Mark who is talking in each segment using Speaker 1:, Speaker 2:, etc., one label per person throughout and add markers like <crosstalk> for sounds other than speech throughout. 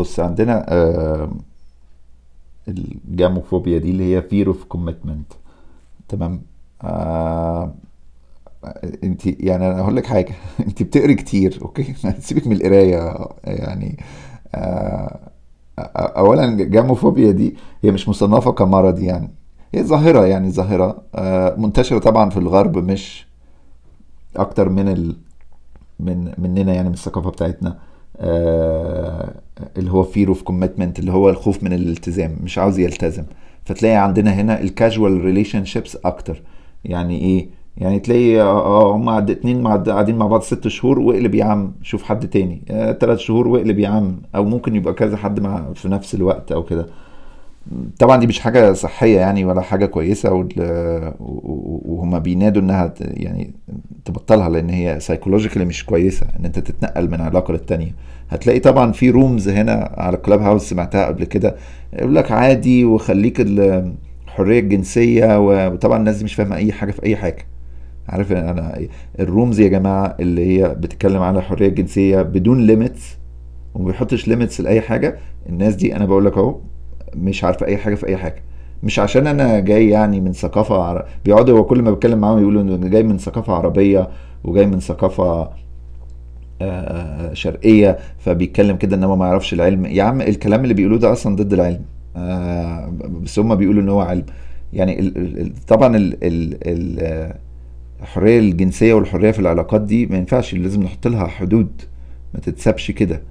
Speaker 1: بص عندنا آه الجاموفوبيا دي اللي هي فير اوف كوميتمنت تمام آه انت يعني انا هقول لك حاجه <laughs> انت بتقري كتير اوكي <laughs> سيبك من القرايه يعني آه اولا جاموفوبيا دي هي مش مصنفه كمرض يعني هي ظاهره يعني ظاهره آه منتشره طبعا في الغرب مش اكتر من ال من مننا يعني من الثقافه بتاعتنا آه، اللي هو فير اوف كوميتمنت اللي هو الخوف من الالتزام مش عاوز يلتزم فتلاقي عندنا هنا الكاجوال ريليشن شيبس اكتر يعني ايه يعني تلاقي اه, آه، هم اتنين قاعدين مع بعض ست شهور واقلب يا عم شوف حد تاني ثلاث آه، شهور واقلب يا عم او ممكن يبقى كذا حد مع في نفس الوقت او كده طبعا دي مش حاجه صحيه يعني ولا حاجه كويسه وهم بينادوا انها يعني تبطلها لان هي سايكولوجيكالي مش كويسه ان انت تتنقل من علاقه للتانيه هتلاقي طبعا في رومز هنا على كلاب هاوس سمعتها قبل كده يقول لك عادي وخليك الحريه الجنسيه وطبعا الناس دي مش فاهمه اي حاجه في اي حاجه عارف انا إيه؟ الرومز يا جماعه اللي هي بتتكلم على الحريه الجنسيه بدون ليميتس وما بيحطش ليميتس لاي حاجه الناس دي انا بقول لك اهو مش عارفه اي حاجه في اي حاجه مش عشان انا جاي يعني من ثقافه عر... بيقعدوا هو كل ما بتكلم معاهم يقولوا انه جاي من ثقافه عربيه وجاي من ثقافه شرقيه فبيتكلم كده ان هو ما يعرفش العلم يا عم الكلام اللي بيقولوه ده اصلا ضد العلم بس هم بيقولوا ان هو علم يعني ال ال طبعا ال ال ال الحريه الجنسيه والحريه في العلاقات دي ما ينفعش لازم نحط لها حدود ما تتسابش كده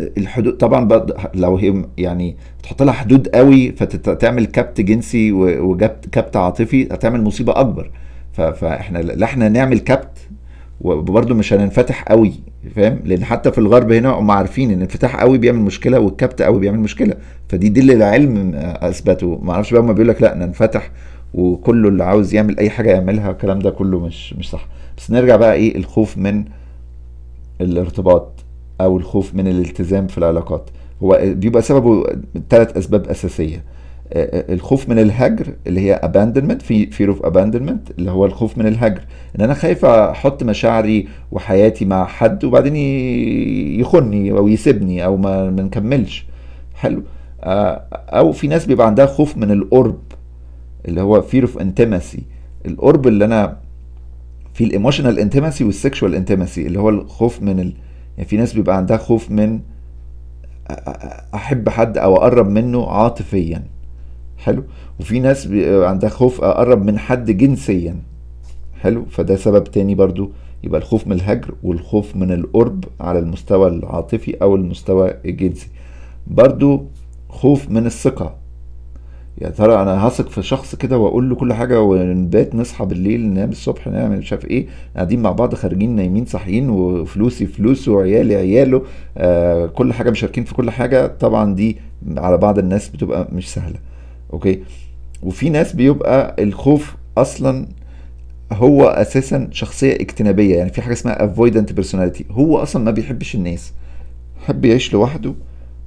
Speaker 1: الحدود طبعا لو هي يعني تحط لها حدود قوي فتعمل كبت جنسي وكبت عاطفي هتعمل مصيبه اكبر فاحنا لا احنا نعمل كبت وبرده مش هننفتح قوي فاهم لان حتى في الغرب هنا هم عارفين ان الانفتاح قوي بيعمل مشكله والكبت قوي بيعمل مشكله فدي دي اللي العلم اثبته ما اعرفش بقى هم بيقول لك لا ننفتح وكله اللي عاوز يعمل اي حاجه يعملها الكلام ده كله مش مش صح بس نرجع بقى ايه الخوف من الارتباط او الخوف من الالتزام في العلاقات هو بيبقى سببه ثلاث اسباب اساسيه آه، آه، الخوف من الهجر اللي هي abandonment في fear of abandonment اللي هو الخوف من الهجر ان انا خايف احط مشاعري وحياتي مع حد وبعدين يخني او يسيبني او ما نكملش حلو آه، او في ناس بيبقى عندها خوف من القرب اللي هو fear of intimacy القرب اللي انا في الايموشنال انتمسي والسكشوال انتمسي اللي هو الخوف من ال... يعني في ناس بيبقى عندها خوف من احب حد او اقرب منه عاطفيا حلو وفي ناس عندها خوف اقرب من حد جنسيا حلو فده سبب تاني برضو يبقى الخوف من الهجر والخوف من القرب على المستوى العاطفي او المستوى الجنسي برضو خوف من الثقة يا ترى انا هثق في شخص كده واقول له كل حاجه ونبات نصحى بالليل ننام الصبح نعمل مش عارف ايه قاعدين مع بعض خارجين نايمين صاحيين وفلوسي فلوسه وعيالي عياله آه كل حاجه مشاركين في كل حاجه طبعا دي على بعض الناس بتبقى مش سهله اوكي وفي ناس بيبقى الخوف اصلا هو اساسا شخصيه اجتنابيه يعني في حاجه اسمها افويدنت بيرسوناليتي هو اصلا ما بيحبش الناس يحب يعيش لوحده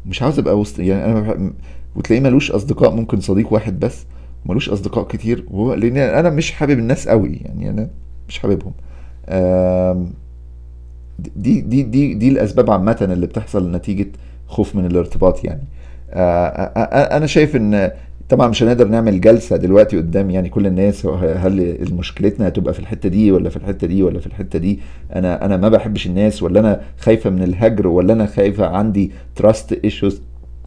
Speaker 1: مش عاوز ابقى وسط يعني انا وتلاقيه ملوش اصدقاء ممكن صديق واحد بس ملوش اصدقاء كتير وهو لان انا مش حابب الناس قوي يعني انا مش حاببهم دي دي دي دي الاسباب عامه اللي بتحصل نتيجه خوف من الارتباط يعني آه، آه، آه، انا شايف ان طبعا مش هنقدر نعمل جلسه دلوقتي قدام يعني كل الناس هل مشكلتنا هتبقى في الحته دي ولا في الحته دي ولا في الحته دي انا انا ما بحبش الناس ولا انا خايفه من الهجر ولا انا خايفه عندي تراست ايشوز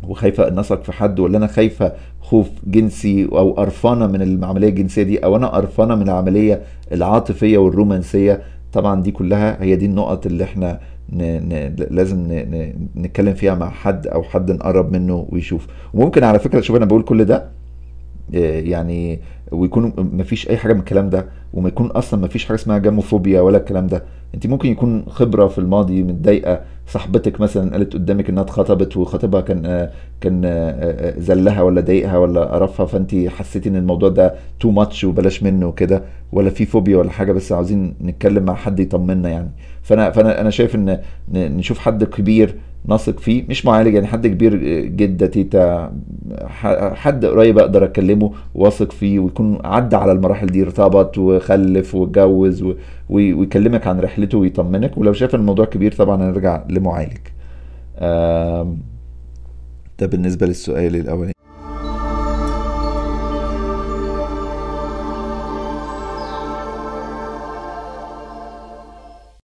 Speaker 1: وخايفه اثق في حد ولا انا خايفه خوف جنسي او قرفانه من العمليه الجنسيه دي او انا قرفانه من العمليه العاطفيه والرومانسيه طبعا دي كلها هي دي النقط اللي احنا ن... ن... لازم ن... نتكلم فيها مع حد او حد نقرب منه ويشوف وممكن على فكره شوف انا بقول كل ده آه، يعني ويكون مفيش اي حاجه من الكلام ده وما يكون اصلا مفيش حاجه اسمها جاموفوبيا ولا الكلام ده انت ممكن يكون خبره في الماضي متضايقه صاحبتك مثلا قالت قدامك انها اتخطبت وخطيبها كان آه، كان آه، زلها ولا ضايقها ولا قرفها فانت حسيتي ان الموضوع ده تو ماتش وبلاش منه وكده ولا في فوبيا ولا حاجه بس عاوزين نتكلم مع حد يطمنا يعني فانا فانا انا شايف ان نشوف حد كبير نثق فيه مش معالج يعني حد كبير آه، جده تيتا حد قريب اقدر اكلمه واثق فيه ويكون عدى على المراحل دي ارتبط وخلف واتجوز ويكلمك عن رحلته ويطمنك ولو شاف الموضوع كبير طبعا هنرجع لمعالج ده بالنسبه للسؤال الاولاني